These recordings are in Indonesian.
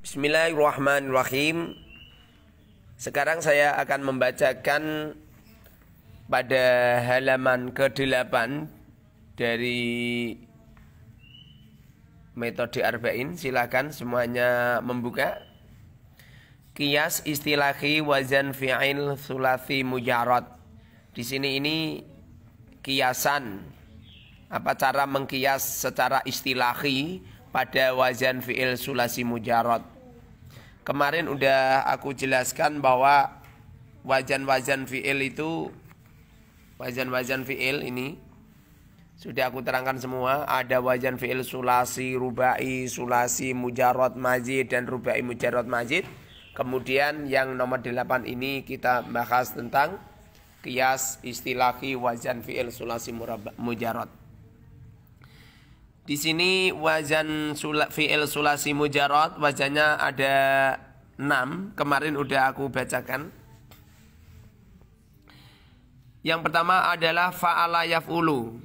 Bismillahirrahmanirrahim. Sekarang saya akan membacakan pada halaman ke-8 dari metode arba'in. Silahkan semuanya membuka. Kias istilahi wazan fi'il sulasi mujarot. Di sini ini kiasan. Apa cara mengkias secara istilahi pada wazan fi'il sulasi mujarot Kemarin udah aku jelaskan bahwa wajan-wajan fi'il itu wajan-wajan fi'il ini sudah aku terangkan semua, ada wajan fi'il sulasi, rubai, sulasi, mujarot, majid dan rubai mujarot, majid. Kemudian yang nomor delapan ini kita bahas tentang kias istilahi wajan fi'il sulasi mujarot. Di sini wajan sula, fi'il sulasi mujarot wajannya ada enam Kemarin udah aku bacakan. Yang pertama adalah fa'ala yaf'ulu.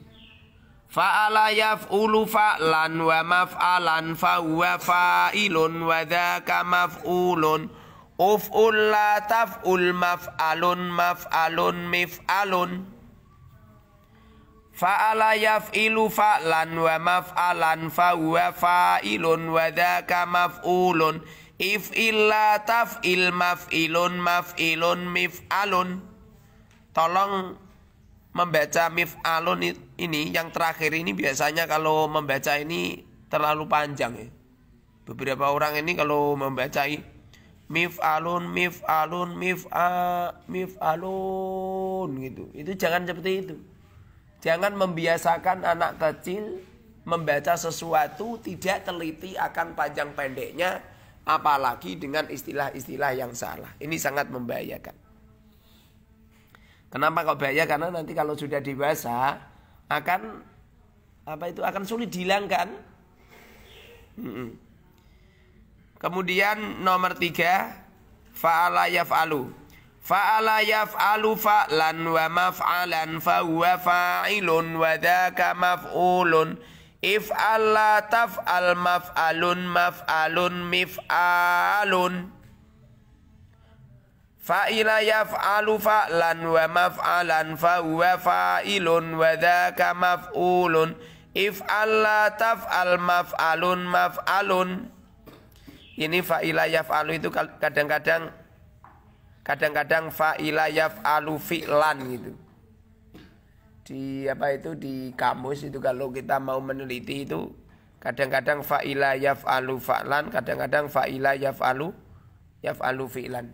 Fa'ala yaf'ulu fa'lan wa maf'alan fa'uwa fa'ilun wa dhaka maf'ulun. Uf'ul la taf'ul maf'alun maf'alun mif'alun. Maf Fa'ala yaf'ilu fa'lan wa maf'alan fahuwa fa'ilun wa dhaka maf'ulun. If illa taf'il maf'ilun maf'ilun mif'alun. Tolong membaca mif'alun ini yang terakhir ini biasanya kalau membaca ini terlalu panjang ya. Beberapa orang ini kalau membaca mif'alun mif'alun mif'a mif'alun gitu. Itu jangan seperti itu. Jangan membiasakan anak kecil membaca sesuatu tidak teliti akan panjang pendeknya apalagi dengan istilah-istilah yang salah. Ini sangat membahayakan. Kenapa kok bahaya? Karena nanti kalau sudah dewasa akan apa itu akan sulit dihilangkan. Hmm. Kemudian nomor tiga, faala yaf'alu. Fa'ala yaf'alu fa'lan wa maf'alan fa huwa fa'ilun wa dhaka maf'ulun. If'al la taf'al maf'alun maf'alun mif'alun. Fa'ila yaf'alu fa'lan wa maf'alan fa huwa fa'ilun wa dhaka maf'ulun. If'al la taf'al maf'alun maf'alun. Ini fa'ila alu itu kadang-kadang kadang-kadang fa'ila yaf'alu fi'lan gitu di apa itu di kamus itu kalau kita mau meneliti itu kadang-kadang fa'ila yaf'alu fa'lan kadang-kadang fa'ila yaf'alu yaf'alu fi'lan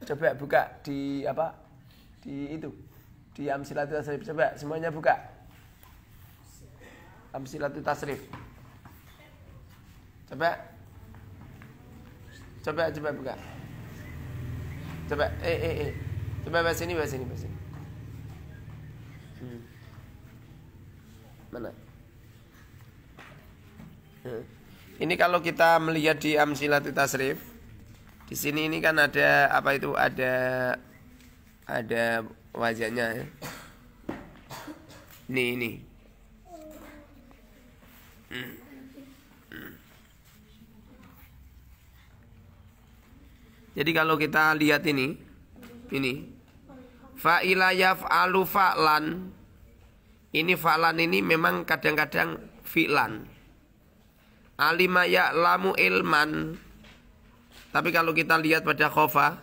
coba buka di apa di itu di amsilatul tasrif coba semuanya buka amsilatul tasrif coba coba coba buka Coba, eh, eh, eh. Coba bahas ini, bahas ini, bahas ini. Hmm. Mana? Hmm. Ini kalau kita melihat di amsilat Tasrif, di sini ini kan ada apa itu ada ada wajahnya ya. Ini ini. Hmm. Jadi kalau kita lihat ini, ini fa'ila yaf'alu fa'lan. Ini fa'lan ini memang kadang-kadang fi'lan. Alima ya'lamu ilman. Tapi kalau kita lihat pada khofa,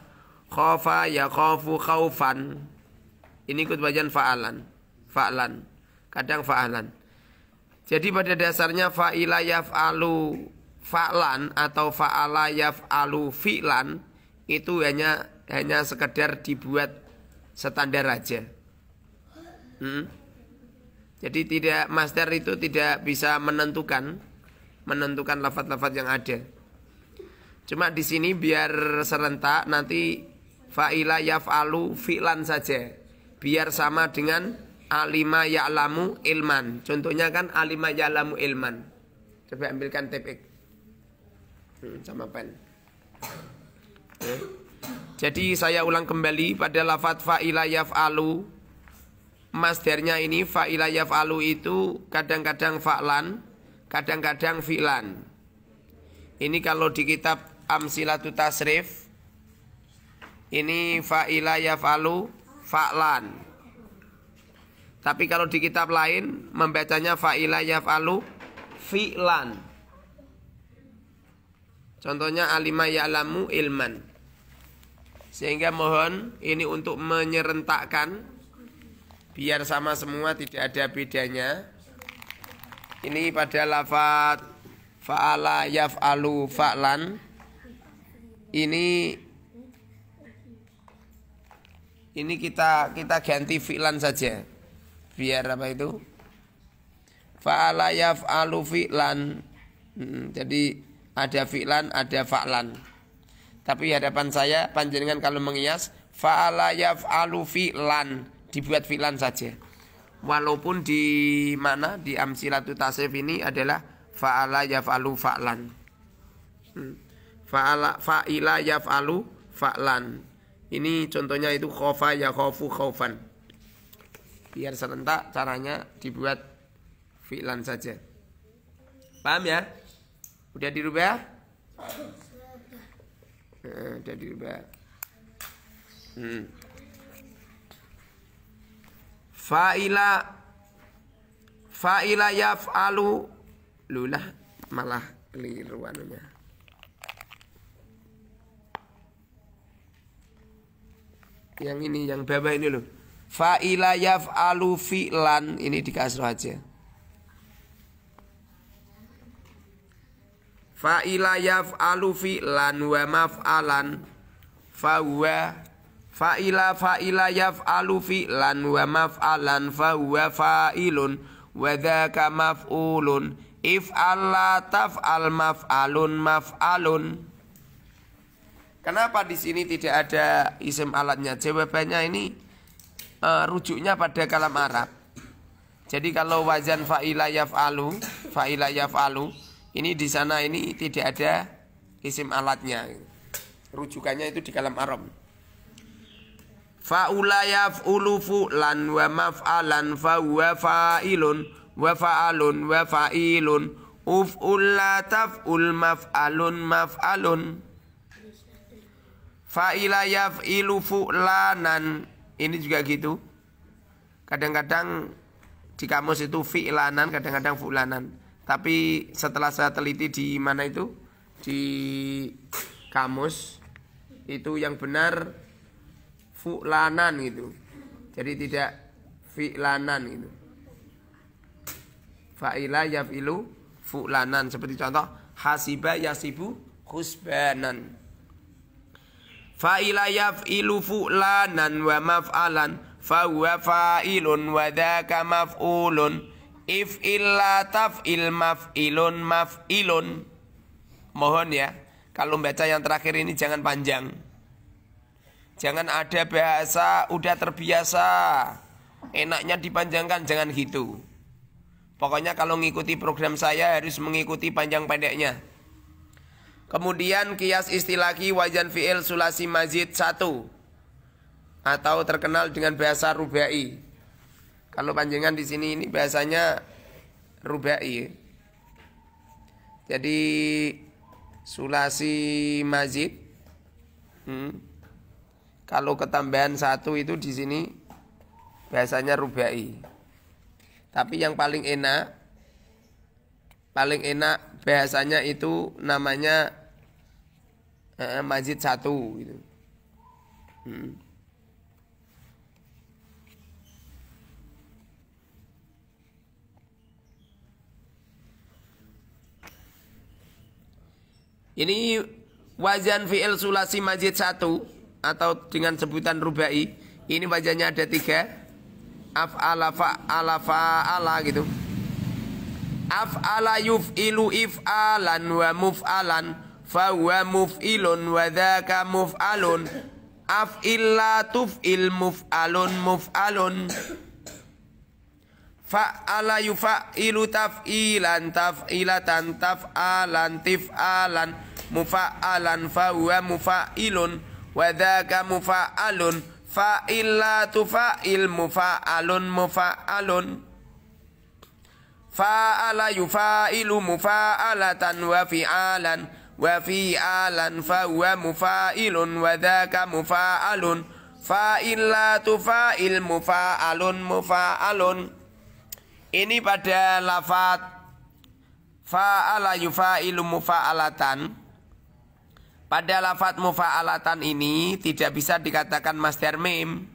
khofa ya khofu khaufan. Ini ikut bagian fa'alan. Fa'lan. Kadang fa'alan. Jadi pada dasarnya fa'ila yaf'alu fa'lan atau fa'ala yaf'alu fi'lan itu hanya hanya sekedar dibuat standar aja. Hmm? Jadi tidak master itu tidak bisa menentukan menentukan lafat-lafat yang ada. Cuma di sini biar serentak nanti fa'ila yaf'alu fi'lan saja. Biar sama dengan alima ya'lamu ilman. Contohnya kan alima ya'lamu ilman. Coba ambilkan tepik. Hmm, sama pen. Jadi saya ulang kembali pada lafat Failayaf Alu. Masdernya ini Failayaf Alu itu kadang-kadang fa'lan Kadang-kadang fi'lan Ini kalau di kitab Amsilatu Tasrif Ini Failayaf Alu fa'lan Tapi kalau di kitab lain membacanya Failayaf Alu fi'lan Contohnya alima ya'lamu ilman sehingga mohon ini untuk menyerentakkan biar sama semua tidak ada bedanya. Ini pada lafat fa'ala yaf'alu fa'lan ini ini kita kita ganti fi'lan saja biar apa itu fa'ala yaf'alu fi'lan hmm, jadi ada fi'lan ada fa'lan tapi hadapan saya panjenengan kalau menghias fa'ala yaf'alu fi'lan dibuat fi'lan saja. Walaupun di mana di amsilatu tasif ini adalah fa'ala yaf'alu fa'lan. Hmm. Fa'ala fa'ila yaf'alu fa'lan. Ini contohnya itu khofa ya khofu khofan. Biar serentak caranya dibuat fi'lan saja. Paham ya? Udah dirubah? jadi eh, ba hmm. fa'ila fa'ila yaf'alu lulah malah keliru anunya yang ini yang bawah ini loh fa'ila yaf'alu fi'lan ini dikasih kasroh aja Fa'ila yaf'alu fi'lan wa maf'alan ila Fa'ila fa'ila yaf'alu fi'lan wa maf'alan Fahuwa fa'ilun Wa dhaka maf'ulun If'al ma'f taf'al maf'alun maf'alun Kenapa di sini tidak ada isim alatnya? Jawabannya ini uh, rujuknya pada kalam Arab. Jadi kalau wazan fa'ila yaf'alu, fa'ila yaf'alu, ini di sana ini tidak ada isim alatnya rujukannya itu di kalam arom faula yaf'ulu fu'lan wa maf'alan fa huwa fa'ilun wa fa'alun wa fa'ilun uf'ul la taf'ul maf'alun maf'alun fa'ila yaf'ilu fu'lanan ini juga gitu kadang-kadang di kamus itu fi'lanan kadang-kadang fu'lanan tapi setelah saya teliti di mana itu? Di kamus itu yang benar fu'lanan gitu. Jadi tidak fi'lanan gitu. Fa'ila yaf'ilu fu'lanan seperti contoh hasiba yasibu husbanan. Fa'ila yaf'ilu fu'lanan wa maf'alan fa huwa fa'ilun wa dzaka maf'ulun If illa taf'il maf'ilun maf'ilun. Mohon ya, kalau baca yang terakhir ini jangan panjang. Jangan ada bahasa udah terbiasa. Enaknya dipanjangkan jangan gitu. Pokoknya kalau mengikuti program saya harus mengikuti panjang pendeknya. Kemudian kias istilahi wajan fi'il sulasi mazid satu atau terkenal dengan bahasa rubai kalau panjangan di sini ini bahasanya rubai. Jadi sulasi mazid. Hmm. Kalau ketambahan satu itu di sini bahasanya rubai. Tapi yang paling enak paling enak bahasanya itu namanya eh, mazid satu gitu. Hmm. Ini wajan fi'il sulasi majid satu atau dengan sebutan rubai. Ini wajannya ada tiga. Af'ala fa'ala fa'ala gitu. Af'ala yuf'ilu if'alan wa muf'alan alan muf'ilun wa dhaka muf'alun af'illa tuf'il muf'alun muf'alun Fa fa ilu ilatan alan alan mufa mufa Fa'ala yufa'ilu mufa alun fa tif'alan mufa'alan fahuwa mufa wadhaka mufa'alun fa'illatu fa'il mufa'alun mufa'alun fa'ala mufa ilun wa fi'alan wa fi'alan fahuwa mufa'ilun fa il mufa alun mufa alun ini pada lafat fa'ala yufa'ilu mufa'alatan. Pada lafat mufa'alatan ini tidak bisa dikatakan master mim.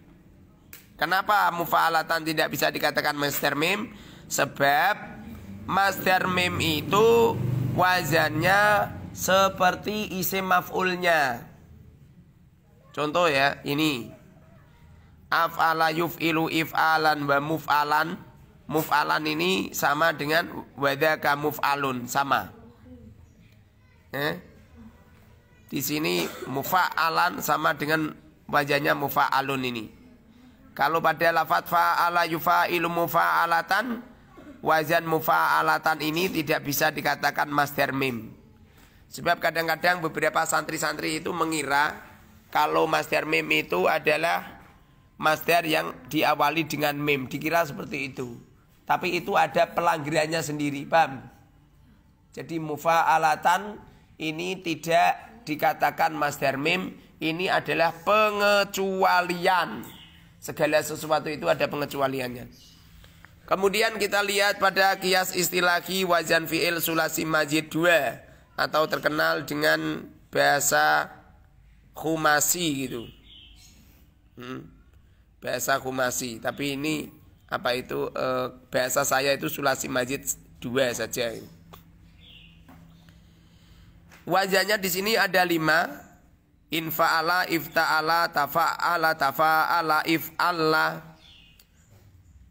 Kenapa mufa'alatan tidak bisa dikatakan master mim? Sebab master mim itu wazannya seperti isim maf'ulnya. Contoh ya, ini. Af'ala yuf'ilu if'alan wa muf'alan muf'alan ini sama dengan wadaka muf'alun sama. Eh? Di sini mufa'alan sama dengan wajahnya mufa'alun ini. Kalau pada lafat fa'ala ilu mufa'alatan wajan mufa'alatan ini tidak bisa dikatakan master mim. Sebab kadang-kadang beberapa santri-santri itu mengira kalau master mim itu adalah master yang diawali dengan mim, dikira seperti itu. Tapi itu ada pelanggirannya sendiri, paham? Jadi mufa'alatan ini tidak dikatakan master mim, ini adalah pengecualian. Segala sesuatu itu ada pengecualiannya. Kemudian kita lihat pada kias istilahi wajan fi'il sulasi majid 2 atau terkenal dengan bahasa khumasi gitu. Hmm. Bahasa khumasi, tapi ini apa itu eh, bahasa saya itu sulasi masjid dua saja. Wajahnya di sini ada lima. Infa'ala, ifta'ala, tafa'ala, tafa'ala, if'alla.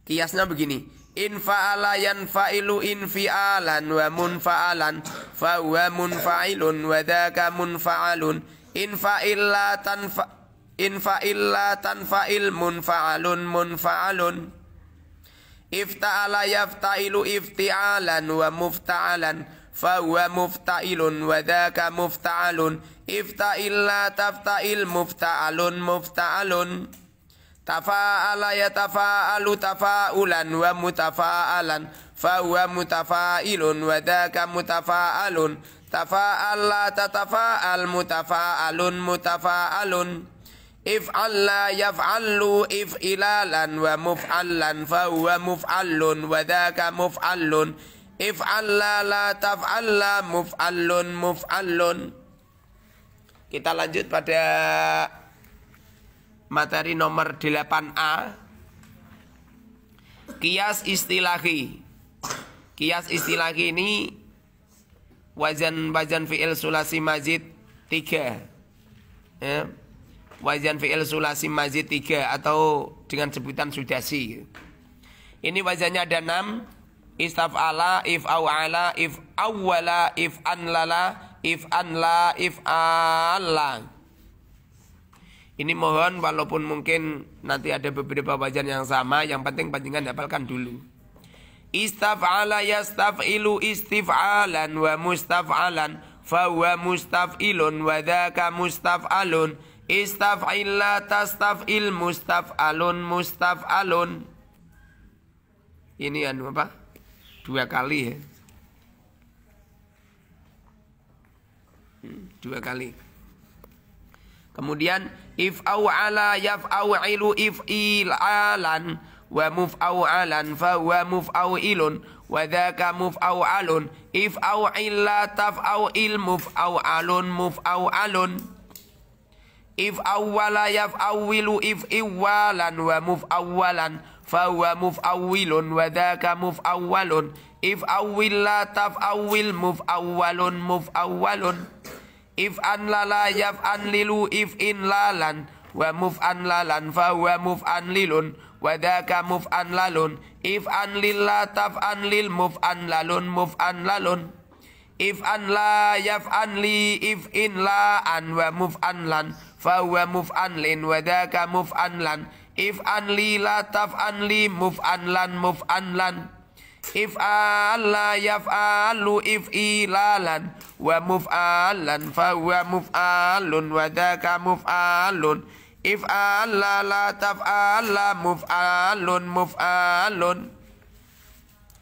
Kiasnya begini. Infa'ala yanfa'ilu infi'alan wa munfa'alan. Fa'wa munfa'ilun wa dhaka munfa'alun. Infa'illa tanfa... Infa'illa tanfa'il munfa'alun munfa'alun. Ifta'ala yafta'ilu ifti'alan wa mufta'alan fahuwa mufta'ilun wa mufta mufta'alun ifta'illa tafta'il mufta'alun mufta'alun tafa'ala yatafa'alu tafa'ulan wa mutafa'alan fahuwa mutafa'ilun wa tafa mutafa'alun tafa'alla tatafa'al mutafa'alun mutafa'alun If Allah yaf'allu if ilalan wa muf'allan fa huwa muf'allun wa dhaka muf'allun if Allah la taf'alla muf'allun muf'allun kita lanjut pada materi nomor 8A kias istilahi kias istilahi ini wajan wajan fi'il sulasi majid 3 ya wazan fi'il sulasi mazid tiga atau dengan sebutan sudasi. Ini wazannya ada ista'f Istaf'ala, if ala if awala if anlala, if anla, if ala. Ini mohon walaupun mungkin nanti ada beberapa wajan yang sama, yang penting panjangan dapatkan dulu. Istaf'ala yastaf'ilu istif'alan wa mustaf'alan fa mustaf mustaf'ilun wa dhaka mustaf'alun Istaf'il la tastaf'il mustaf'alun mustaf'alun. Ini anu apa? Dua kali ya. Hmm, dua kali. Kemudian if au ala yaf'au ilu if alan wa muf'au alan fa wa muf'au ilun wa dhaka muf'au alun if au illa taf'au il muf'au alun muf'au alun. Muf if awwala awwilu if iwalan wa muf awalan wa muf awilun wa dhaka muf awwalun if awwila taf awil muf awwalun muf awwalun if an lala yaf an lilu if in lalan wa muf an lalan wa muf an lilun wa dhaka muf an lalun if an lilla taf an lil muf an lalun muf an lalun if an la yaf an li if in la an wa muf an lan fahuwa muf'an lin wadaka muf'an lan if an li la taf'an li muf'an lan muf'an lan if alla yaf'alu if ilalan wa lan fahuwa lun wadaka muf'alun if alla la lun muf'an lun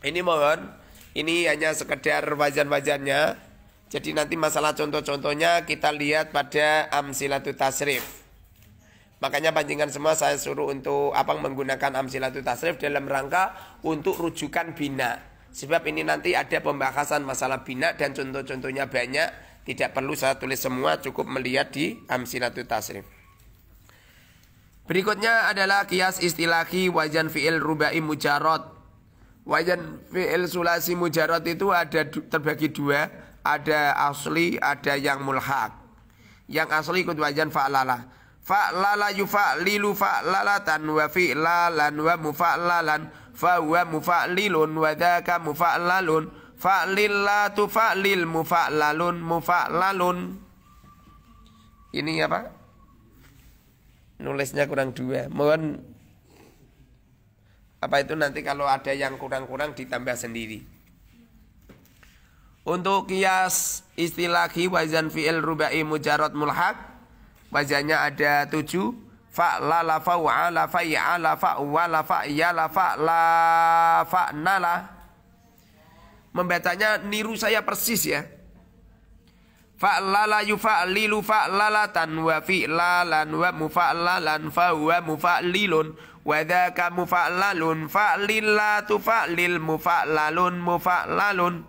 ini mohon ini hanya sekedar wajan-wajannya jadi nanti masalah contoh-contohnya kita lihat pada amsilatu tasrif. Makanya panjangan semua saya suruh untuk apa menggunakan amsilatu tasrif dalam rangka untuk rujukan bina. Sebab ini nanti ada pembahasan masalah bina dan contoh-contohnya banyak. Tidak perlu saya tulis semua, cukup melihat di amsilatu tasrif. Berikutnya adalah kias istilahi wajan fi'il rubai mujarot. Wajan fi'il sulasi mujarot itu ada terbagi dua ada asli, ada yang mulhak. Yang asli ikut wajan fa'lala. Fa'lala yufa'lilu fa'lalatan wa fi'lalan wa mufa'lalan fa'wa mufa'lilun wa dhaka mufa'lalun fa'lillatu fa'lil mufa'lalun mufa'lalun. Ini apa? Nulisnya kurang dua. Mohon apa itu nanti kalau ada yang kurang-kurang ditambah sendiri. Untuk kias istilah wazan fi'il rubai mujarot mulhak. Wazannya ada tujuh. Fa, la, la, fa, wa, la, fa, ya, la, fa, wa, la, fa, ya, la, fa, la, fa, nala Membacanya niru saya persis ya. Fa la la yu fa la la tan wa fi la lan wa mu fa wa mufa'lilun wa la lun mu fa la lun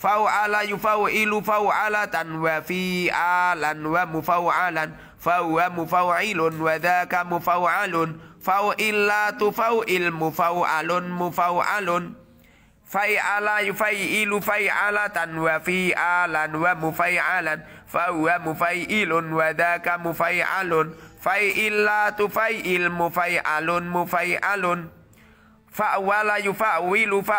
فوعل يفوئل فوعلة وفيعلا ومفوعلا فهو مفوعل وذاك مفوعل فوئلات فوئل مفوعل مفوعل فيعل يفيئل فيعلة وفيعلا ومفيعلا فهو مفيئل وذاك مفيعل فيئلات فيئل مفيعل مفيعل, مفيعل فأولا يفأول وفي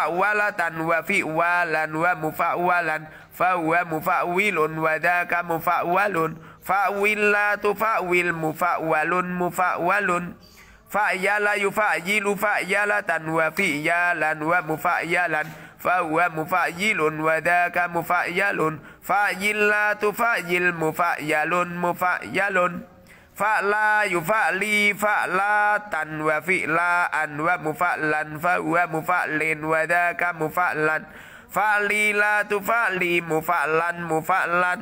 وفئوالا ومفأولا فهو مفأول وذاك مفأول فأولات فأول مفأول مفأول فأيل يفأيل فأيلة وفئيالا ومفأيلا فهو مفأيل وذاك مفأيل فأيلات تفأيل مفأيل مفأيل, مفأيل Fa'la yufa'li fa'la tan wa fi'la an wa mufa'lan fa wa mufa'lin wa dhaka mufa'lan Fa'li la tufa'li mufa'lan mufa'lan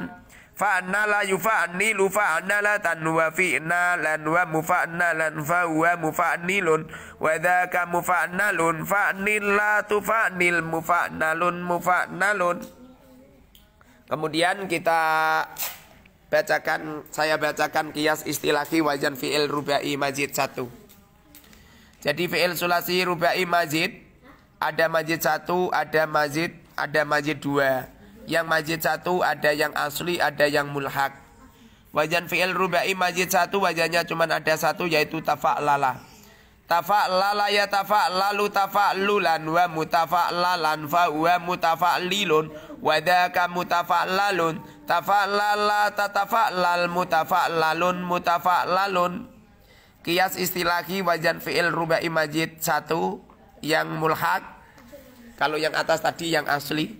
Fa'na la yufa'ni lu fa'na la tan wa fi'na lan wa mufa'na lan fa wa mufa'nilun wa dhaka mufa'nalun fa'ni la tufa'nil mufa'nalun mufa'nalun Kemudian kita bacakan saya bacakan kias istilahi wajan fi'il rubai majid satu Jadi fi'il sulasi rubai majid ada majid satu ada majid, ada majid dua Yang majid satu ada yang asli, ada yang mulhak. Wajan fi'il rubai majid satu wajannya cuma ada satu yaitu lala. Tafa'lala ya tafa'lalu tafa'lulan wa mutafa'lalan fa wa mutafa'lilun wa dhaka mutafa'lalun tafa'lala tatafa'lal mutafa'lalun mutafa'lalun kias istilahi wajan fi'il rubai majid satu yang mulhak kalau yang atas tadi yang asli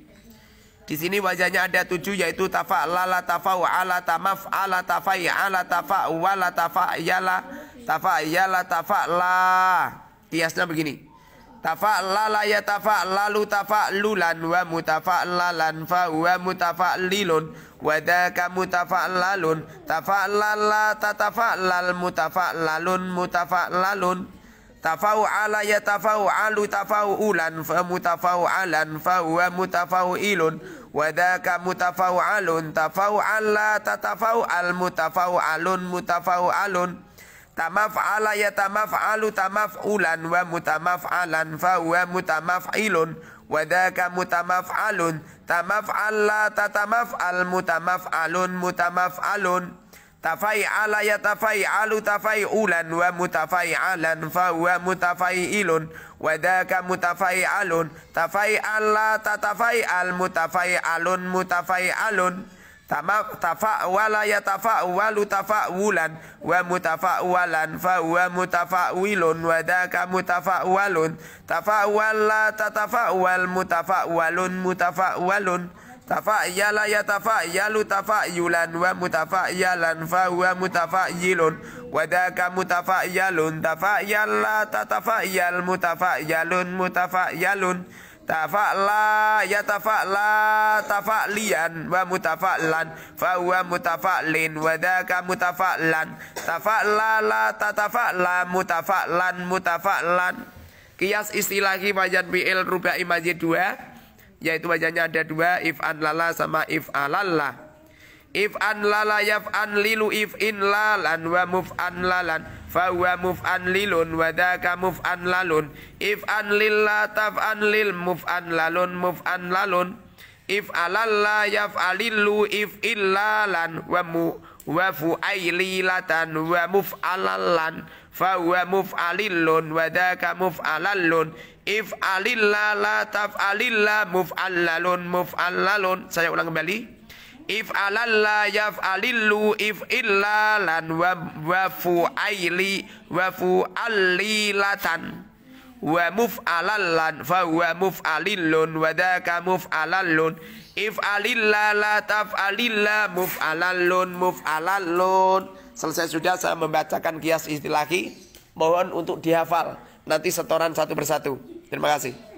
di sini wajahnya ada tujuh yaitu tafa'lala tafa'ala tamaf'ala tafa'yala tafa'wala tafa'yala tafa la Kiasnya begini. la ya tafa'lalu tafa'lulan wa lalan fa huwa mutafa'lilun wa dhaka mutafa'lalun tafa'lala tatafa'lal mutafa'lalun Tafau ala ya tafau ulan fa alan fa huwa mutafa'ilun wa dhaka mutafa'alun mutafau alun, mutafau alun. Tamaf'ala ya tamaf'alu tamaf'ulan wa mutamaf'alan fa huwa mutamaf'ilun wa dzaka mutamaf'alun tamaf'alla tatamaf'al mutamaf'alun mutamaf'alun tafai'ala ya tafai'alu tafai'ulan wa mutafai'alan fa huwa mutafai'ilun wa dzaka mutafai'alun tafai'alla tatafai'al mutafai'alun mutafai'alun tafa'wala ya tafa'walu wulan wa walan fa wa huwa mutafa'wilun wa dhaka mutafa'walun tafa'wala tatafa'wal mutafa'walun mutafa'walun tafa'yala ya tafa'yalu yulan wa yalan fa wa huwa mutafa'yilun wa dhaka mutafa'yalun tafa'yala tatafa'yal mutafa'yalun mutafa'yalun mutafa tafa'la yatafa'la tafa'lian wa mutafa'lan fa huwa mutafa'lin wa dhaka mutafa'lan tafa'la la tatafa'la mutafa'lan mutafa'lan kias istilah wajan bi'il rubah imajid dua yaitu wajannya ada dua if an lala sama if alalla if an lala yaf an lilu if in lalan wa muf an lalan fahuwa muf'an lilun wadaka muf'an lalun if an lilla taf'an lil muf'an lalun muf'an lalun if alalla yaf'alillu if illalan wa mu wa latan wa muf'alalan fahuwa muf'alillun wadaka dzaka muf'alalun if alilla la taf'alilla muf'alalun muf'alalun saya ulang kembali if alalla yaf alillu if illa lan wa wafu aili wafu alilatan wa muf'alallan fa huwa muf'alillun wa dhaka muf'alallun if alilla la taf'alilla muf'alallun muf'alallun selesai sudah saya membacakan kias istilahi mohon untuk dihafal nanti setoran satu persatu terima kasih